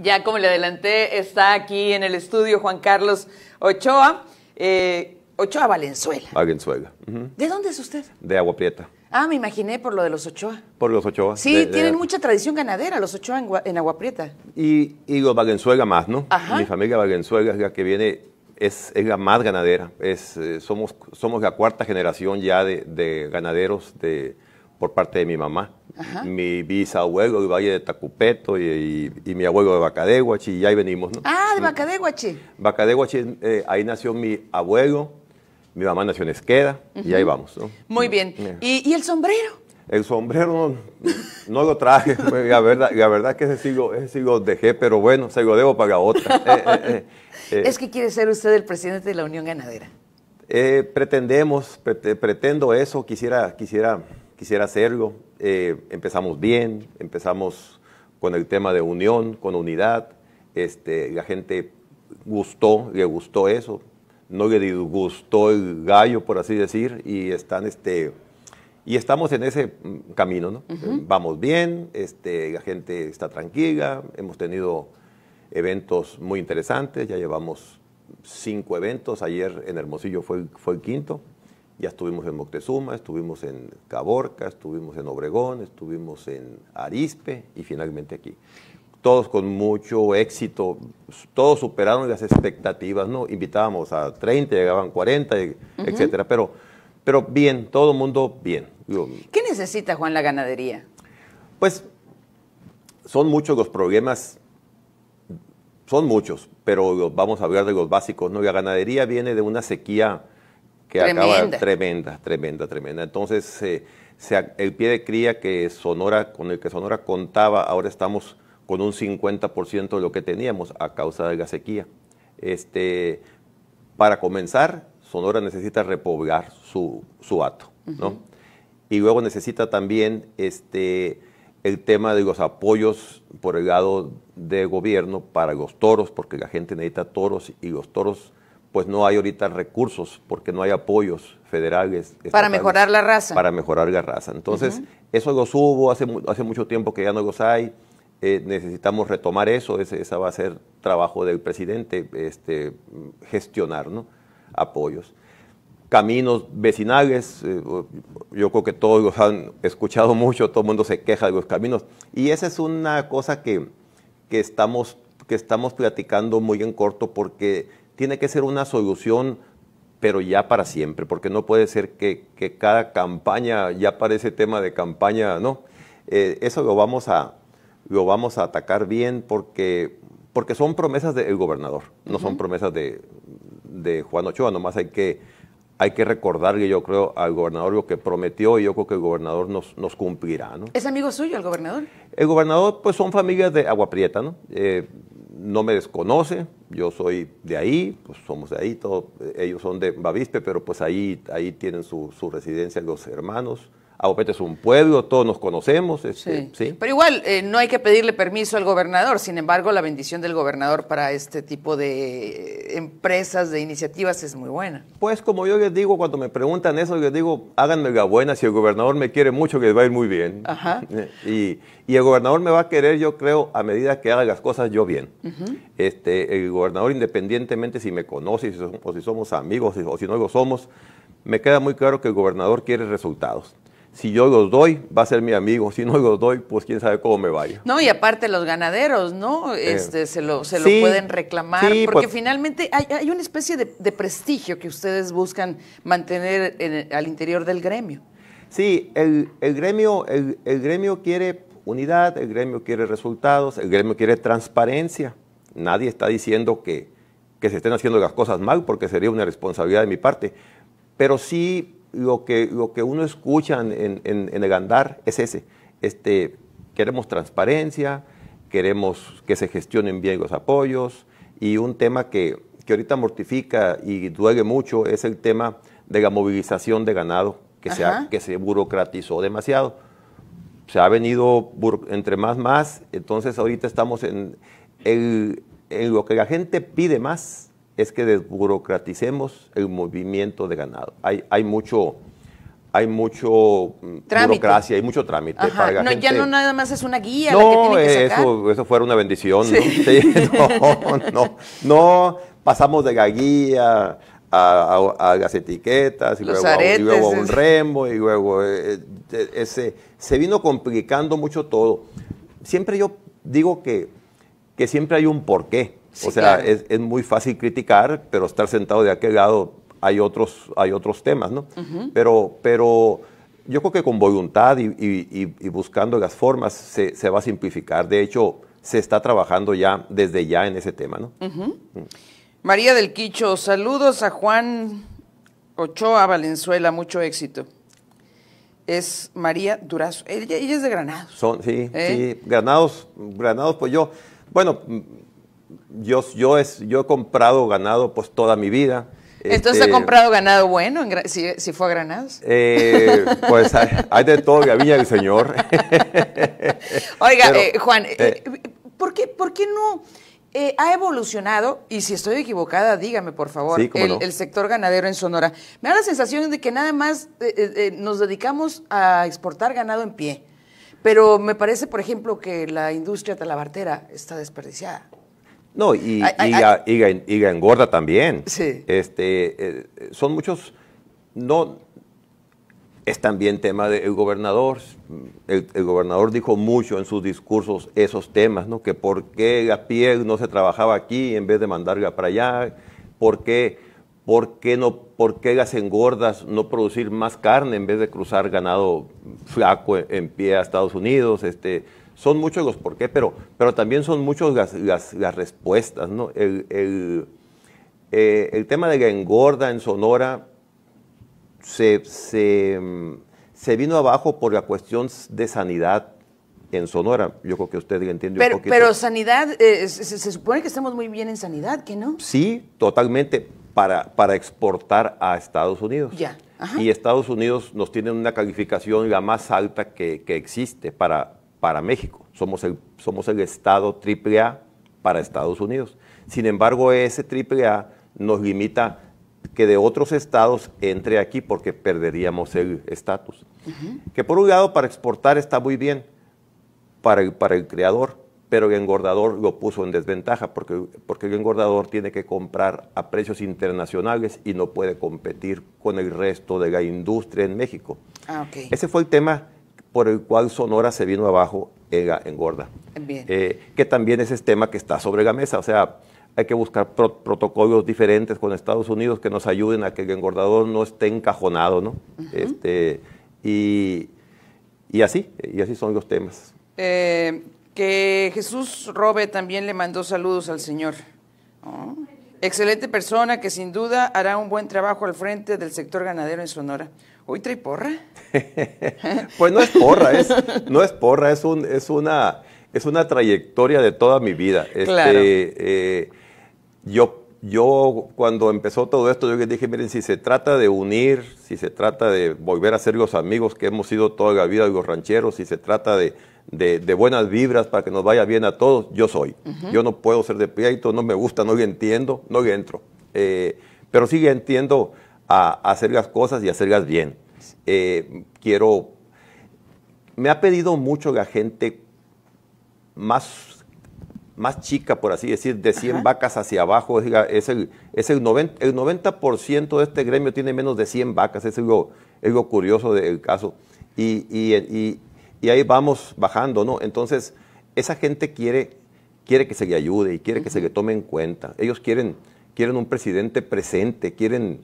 Ya como le adelanté, está aquí en el estudio Juan Carlos Ochoa, eh, Ochoa Valenzuela. Valenzuela. ¿De dónde es usted? De Agua Prieta. Ah, me imaginé por lo de los Ochoa. Por los Ochoa. Sí, tienen mucha tradición ganadera los Ochoa en, Agua Prieta. Y, y, los Valenzuela más, ¿no? Ajá. Mi familia Valenzuela es la que viene, es, es la más ganadera. Es, eh, somos, somos la cuarta generación ya de ganaderos de por parte de mi mamá. Mi bisabuelo de Valle de Tacupeto y, mi abuelo de Bacadeguachi, y ahí venimos. ¿no? Ah, de Bacadeguachi. Bacadeguachi, eh, ahí nació mi abuelo, mi mamá nació en Esqueda, y ahí vamos. Muy mm, bien. ¿Y, el sombrero? El sombrero no, lo traje, la verdad, la verdad que ese sigo, ese dejé, pero bueno, se lo debo pagar otra. Eh, eh, es que quiere ser usted el presidente de la Unión Ganadera. pretendemos, pretendo eso, quisiera, quisiera quisiera hacerlo. Eh, empezamos bien, empezamos con el tema de unión, con unidad. Este, la gente gustó, le gustó eso. No le disgustó el gallo, por así decir, y están este, y estamos en ese camino, Vamos bien, este, la gente está tranquila, hemos tenido eventos muy interesantes, ya llevamos cinco eventos, ayer en Hermosillo fue, fue el quinto, ya estuvimos en Moctezuma, estuvimos en Caborca, estuvimos en Obregón, estuvimos en Arispe y finalmente aquí. Todos con mucho éxito, todos superaron las expectativas, ¿no? Invitábamos a 30, llegaban 40, etcétera, pero, pero bien, todo el mundo bien. ¿Qué necesita, Juan, la ganadería? Pues son muchos los problemas son muchos, pero vamos a hablar de los básicos. ¿no? La ganadería viene de una sequía que tremenda. acaba tremenda, tremenda, tremenda. Entonces, eh, el pie de cría que Sonora, con el que Sonora contaba, ahora estamos con un 50% de lo que teníamos a causa de la sequía. Este, para comenzar, Sonora necesita repoblar su, su hato, ¿no? Y luego necesita también este, el tema de los apoyos por el lado del gobierno para los toros, porque la gente necesita toros y los toros pues no hay ahorita recursos porque no hay apoyos federales. Para mejorar la raza. Para mejorar la raza. Entonces, eso los hubo hace, hace mucho tiempo que ya no los hay. Eh, necesitamos retomar eso, ese, esa va a ser trabajo del presidente, este, gestionar ¿no? apoyos. Caminos vecinales, eh, yo creo que todos los han escuchado mucho, todo el mundo se queja de los caminos. Y esa es una cosa que, que estamos, que estamos platicando muy en corto porque tiene que ser una solución, pero ya para siempre, porque no puede ser que, cada campaña, ya para ese tema de campaña, no. Eh, eso lo vamos, a, lo vamos a atacar bien porque, porque son promesas del gobernador, no son promesas de, Juan Ochoa, nomás hay que, hay que recordarle, yo creo, al gobernador lo que prometió y yo creo que el gobernador nos, cumplirá. ¿no? ¿Es amigo suyo el gobernador? El gobernador, pues son familias de Agua Prieta, ¿no? Eh, no me desconoce, yo soy de ahí, pues somos de ahí, ellos son de Bavispe, pero pues ahí, ahí tienen su, su residencia los hermanos. Agopete es un pueblo, todos nos conocemos. Este, sí. Pero igual, eh, no hay que pedirle permiso al gobernador. Sin embargo, la bendición del gobernador para este tipo de eh, empresas, de iniciativas, es muy buena. Pues como yo les digo, cuando me preguntan eso, les digo, háganme la buena. Si el gobernador me quiere mucho, que va a ir muy bien. Ajá. Y, el gobernador me va a querer, yo creo, a medida que haga las cosas yo bien. este, el gobernador, independientemente si me conoce o si somos amigos o si no lo somos, me queda muy claro que el gobernador quiere resultados si yo los doy, va a ser mi amigo. Si no los doy, pues quién sabe cómo me vaya. No, y aparte los ganaderos, ¿no? Eh. Este, se lo, pueden reclamar. porque pues. finalmente hay, una especie de, prestigio que ustedes buscan mantener al interior del gremio. Sí, el, gremio, gremio quiere unidad, el gremio quiere resultados, el gremio quiere transparencia. Nadie está diciendo que, que se estén haciendo las cosas mal, porque sería una responsabilidad de mi parte. Pero sí lo que, lo que uno escucha en, en, el andar es ese. Este, queremos transparencia, queremos que se gestionen bien los apoyos y un tema que, que ahorita mortifica y duele mucho es el tema de la movilización de ganado que, se, que se burocratizó demasiado. Se ha venido entre más más, entonces ahorita estamos en, en lo que la gente pide más, es que desburocraticemos el movimiento de ganado. Hay, hay mucho, hay mucho mm, burocracia, hay mucho trámite. no, Ya no nada más es una guía. No, Eso, eso fuera una bendición. ¿no? no, pasamos de la guía a, las etiquetas y luego, luego un remo eh, eh, eh, se vino complicando mucho todo. Siempre yo digo que, que siempre hay un porqué o sea, es, muy fácil criticar, pero estar sentado de aquel lado hay otros, hay otros temas, ¿no? pero, pero yo creo que con voluntad y, buscando las formas se, va a simplificar. De hecho, se está trabajando ya desde ya en ese tema, ¿no? Mm. María del Quicho, saludos a Juan Ochoa Valenzuela, mucho éxito es María Durazo. Ella, es de Granados. Son, sí, ¿Eh? sí. Granados, Granados, pues yo, bueno, yo, he comprado ganado pues toda mi vida. Entonces este, ha comprado ganado bueno, si, fue a Granados. Eh, pues hay, de todo, viña el Señor. Oiga, eh, Juan, eh, ¿por, qué, no ha evolucionado? Y si estoy equivocada, dígame por favor, el, sector ganadero en Sonora. Me da la sensación de que nada más nos dedicamos a exportar ganado en pie. Pero me parece, por ejemplo, que la industria talabartera está desperdiciada. No, y, la engorda también. Sí. Este, eh, son muchos, no, es también tema del gobernador. El, gobernador dijo mucho en sus discursos esos temas, ¿no? Que por qué a pie no se trabajaba aquí en vez de mandarla para allá, por qué, por qué no, por qué las engordas no producir más carne en vez de cruzar ganado flaco en, en pie a Estados Unidos, este son muchos los por qué, pero, pero también son muchos las, respuestas. ¿no? El, eh, tema de la engorda en Sonora mm, se, vino abajo por la cuestión de sanidad en Sonora. Yo creo que usted entiende pero, un Pero sanidad, eh, se, supone que estamos muy bien en sanidad, ¿qué no? Sí, totalmente, para, para exportar a Estados Unidos. Ya. Y Estados Unidos nos tiene una calificación la más alta que, que existe para, para México. Somos el, somos el Estado AAA para Estados Unidos. Sin embargo, ese AAA nos limita que de otros estados entre aquí porque perderíamos el estatus. Que por un lado para exportar está muy bien para el, para el creador, pero el engordador lo puso en desventaja porque, porque el engordador tiene que comprar a precios internacionales y no puede competir con el resto de la industria en México. Ah, ese fue el tema por el cual Sonora se vino abajo engorda. Bien. Eh, que también es este tema que está sobre la mesa. O sea, hay que buscar protocolos diferentes con Estados Unidos que nos ayuden a que el engordador no esté encajonado, ¿no? este, y, y, así, y así son los temas. Eh, que Jesús Robe también le mandó saludos al Señor. Oh. Excelente persona que sin duda hará un buen trabajo al frente del sector ganadero en Sonora. Hoy trae porra. pues no es porra, es, no es porra, es, un, es, una, es una trayectoria de toda mi vida. Este, claro. Eh, yo, yo cuando empezó todo esto, yo dije, miren, si se trata de unir, si se trata de volver a ser los amigos que hemos sido toda la vida los rancheros, si se trata de, de, buenas vibras para que nos vaya bien a todos, yo soy. Yo no puedo ser de pleito, no me gusta, no lo entiendo, no entro. Eh, pero sí entiendo a, hacer las cosas y hacerlas bien. Eh, quiero, me ha pedido mucho la gente más, más chica, por así decir, de 100 vacas hacia abajo, es, el, el 90%, el 90 de este gremio tiene menos de 100 vacas, es algo curioso del caso. Y, ahí vamos bajando, ¿no? Entonces, esa gente quiere, quiere que se le ayude y quiere que se le tome en cuenta. Ellos quieren, quieren un presidente presente, quieren,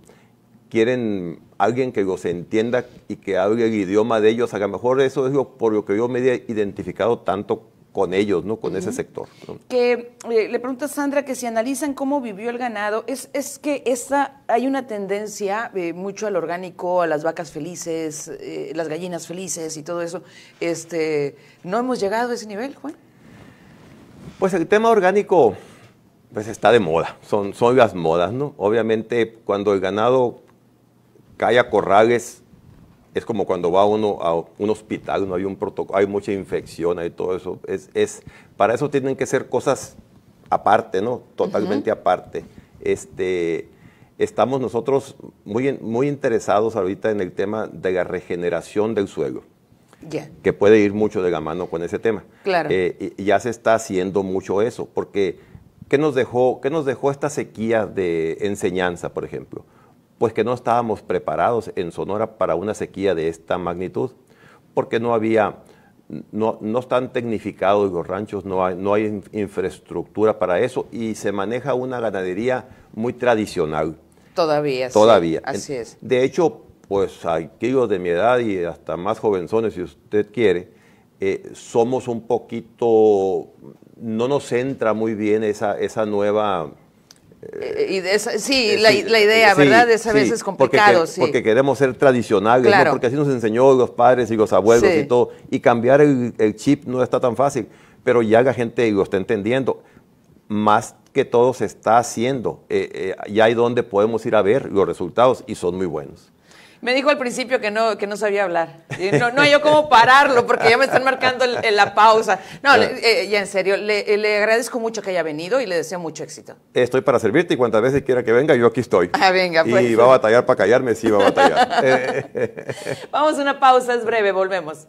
quieren alguien que los entienda y que hable el idioma de ellos. A lo mejor eso es por lo que yo me he identificado tanto con ellos, ¿no? Con ese sector. Que eh, le pregunta a Sandra que si analizan cómo vivió el ganado, es, es que esta, hay una tendencia eh, mucho al orgánico, a las vacas felices, eh, las gallinas felices y todo eso. Este, ¿No hemos llegado a ese nivel, Juan? Pues el tema orgánico, pues está de moda, son, son las modas, ¿no? Obviamente cuando el ganado haya corrales, es como cuando va uno a un hospital, no hay un protocolo, hay mucha infección, hay todo eso. Es, para eso tienen que ser cosas aparte, ¿no? Totalmente aparte. Este, estamos nosotros muy, muy interesados ahorita en el tema de la regeneración del suelo. Que puede ir mucho de la mano con ese tema. Claro. Eh, ya se está haciendo mucho eso, porque ¿qué nos dejó, qué nos dejó esta sequía de enseñanza, por ejemplo? pues que no estábamos preparados en Sonora para una sequía de esta magnitud, porque no había, no, están tecnificados los ranchos, no hay, no hay infraestructura para eso y se maneja una ganadería muy tradicional. Todavía. Todavía. así es. De hecho, pues aquellos de mi edad y hasta más jovenzones, si usted quiere, eh, somos un poquito, no nos entra muy bien esa, esa nueva eh, y esa, eh, sí, la, idea, ¿verdad? esa vez es complicado, porque, sí. Porque queremos ser tradicionales, porque así nos enseñó los padres y los abuelos y todo. Y cambiar el, chip no está tan fácil, pero ya la gente lo está entendiendo. Más que todo se está haciendo. Eh, ya hay donde podemos ir a ver los resultados y son muy buenos. Me dijo al principio que no, que no sabía hablar. No, yo cómo pararlo porque ya me están marcando la pausa. No, eh, y en serio, le, eh, le, agradezco mucho que haya venido y le deseo mucho éxito. Estoy para servirte y cuantas veces quiera que venga, yo aquí estoy. Ah, venga, pues. Y va a batallar para callarme, sí va a batallar. Vamos a una pausa, es breve, volvemos.